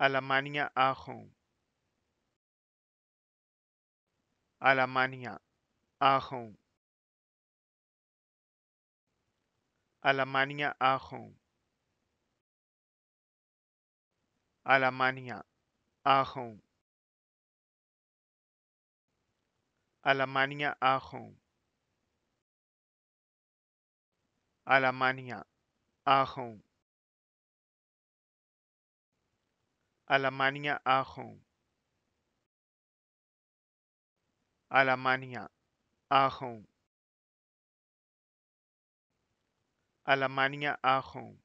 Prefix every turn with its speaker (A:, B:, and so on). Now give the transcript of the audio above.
A: Alamania Aachen. Alamania Aachen. alamania Aachen. alamania Aachen. alamania Aachen. Aachen. Alamania Ajo. Alemania, Ajo. Alemania,
B: Ajo.